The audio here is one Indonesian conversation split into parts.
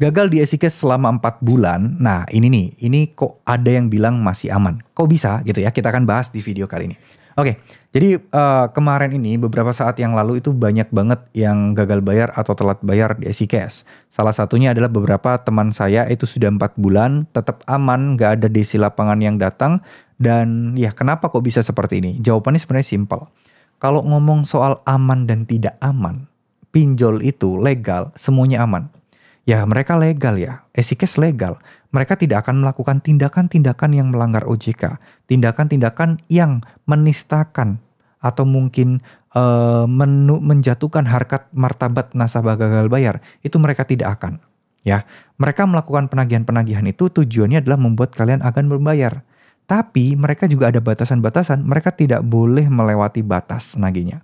Gagal di SIK selama 4 bulan. Nah, ini nih, ini kok ada yang bilang masih aman. Kok bisa gitu ya? Kita akan bahas di video kali ini. Oke, jadi uh, kemarin ini beberapa saat yang lalu itu banyak banget yang gagal bayar atau telat bayar di SIK. Salah satunya adalah beberapa teman saya itu sudah empat bulan tetap aman, nggak ada desi lapangan yang datang. Dan ya kenapa kok bisa seperti ini? Jawabannya sebenarnya simpel. Kalau ngomong soal aman dan tidak aman, pinjol itu legal, semuanya aman ya mereka legal ya, Esikes legal. Mereka tidak akan melakukan tindakan-tindakan yang melanggar OJK, tindakan-tindakan yang menistakan atau mungkin uh, menu, menjatuhkan harkat martabat nasabah gagal bayar, itu mereka tidak akan. Ya, mereka melakukan penagihan-penagihan itu tujuannya adalah membuat kalian akan membayar Tapi mereka juga ada batasan-batasan, mereka tidak boleh melewati batas naginya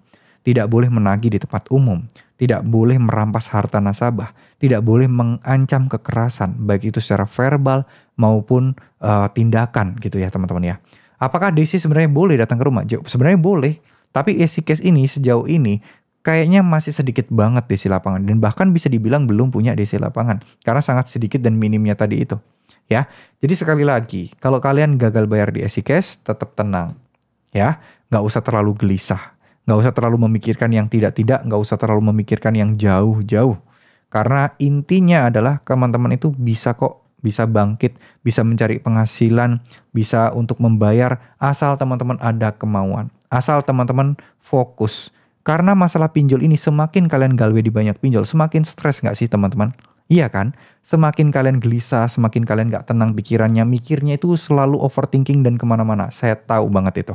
tidak boleh menagih di tempat umum, tidak boleh merampas harta nasabah, tidak boleh mengancam kekerasan, baik itu secara verbal maupun uh, tindakan gitu ya teman-teman ya. Apakah DC sebenarnya boleh datang ke rumah? Sebenarnya boleh, tapi isi case ini sejauh ini kayaknya masih sedikit banget DC lapangan dan bahkan bisa dibilang belum punya DC lapangan karena sangat sedikit dan minimnya tadi itu. Ya, jadi sekali lagi, kalau kalian gagal bayar di esi cash, tetap tenang, ya, nggak usah terlalu gelisah nggak usah terlalu memikirkan yang tidak-tidak, nggak usah terlalu memikirkan yang jauh-jauh. Karena intinya adalah teman-teman itu bisa kok bisa bangkit, bisa mencari penghasilan, bisa untuk membayar asal teman-teman ada kemauan, asal teman-teman fokus. Karena masalah pinjol ini semakin kalian galwe di banyak pinjol, semakin stres nggak sih teman-teman? Iya kan? Semakin kalian gelisah, semakin kalian gak tenang pikirannya, mikirnya itu selalu overthinking dan kemana-mana. Saya tahu banget itu.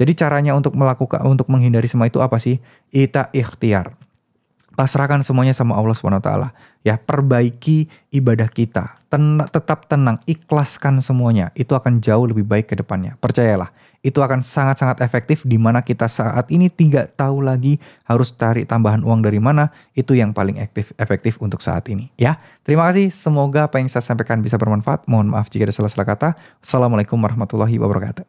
Jadi caranya untuk melakukan untuk menghindari semua itu apa sih? Ita ikhtiar. Pasrahkan semuanya sama Allah Subhanahu wa taala. Ya, perbaiki ibadah kita. Ten tetap tenang, ikhlaskan semuanya. Itu akan jauh lebih baik ke depannya. Percayalah, itu akan sangat-sangat efektif di mana kita saat ini tidak tahu lagi harus cari tambahan uang dari mana. Itu yang paling aktif, efektif untuk saat ini, ya. Terima kasih, semoga apa yang saya sampaikan bisa bermanfaat. Mohon maaf jika ada salah-salah kata. Assalamualaikum warahmatullahi wabarakatuh.